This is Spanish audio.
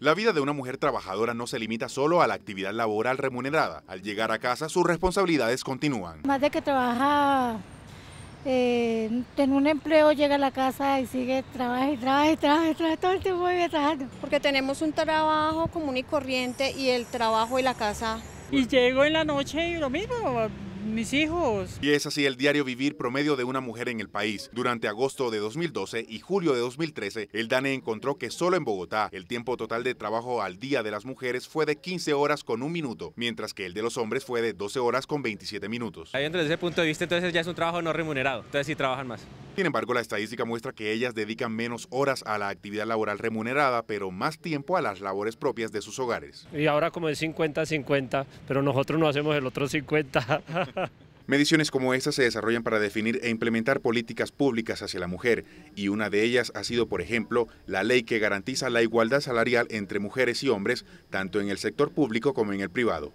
La vida de una mujer trabajadora no se limita solo a la actividad laboral remunerada. Al llegar a casa, sus responsabilidades continúan. Más de que trabaja eh, en un empleo, llega a la casa y sigue, trabaja y trabaja trabaja, todo el tiempo de trabajando. Porque tenemos un trabajo común y corriente y el trabajo y la casa. Y llego en la noche y lo mismo, mis hijos. Y es así el diario vivir promedio de una mujer en el país. Durante agosto de 2012 y julio de 2013, el DANE encontró que solo en Bogotá el tiempo total de trabajo al día de las mujeres fue de 15 horas con un minuto, mientras que el de los hombres fue de 12 horas con 27 minutos. Ahí desde ese punto de vista, entonces ya es un trabajo no remunerado, entonces sí trabajan más. Sin embargo, la estadística muestra que ellas dedican menos horas a la actividad laboral remunerada, pero más tiempo a las labores propias de sus hogares. Y ahora como es 50-50, pero nosotros no hacemos el otro 50. Mediciones como esta se desarrollan para definir e implementar políticas públicas hacia la mujer, y una de ellas ha sido, por ejemplo, la ley que garantiza la igualdad salarial entre mujeres y hombres, tanto en el sector público como en el privado.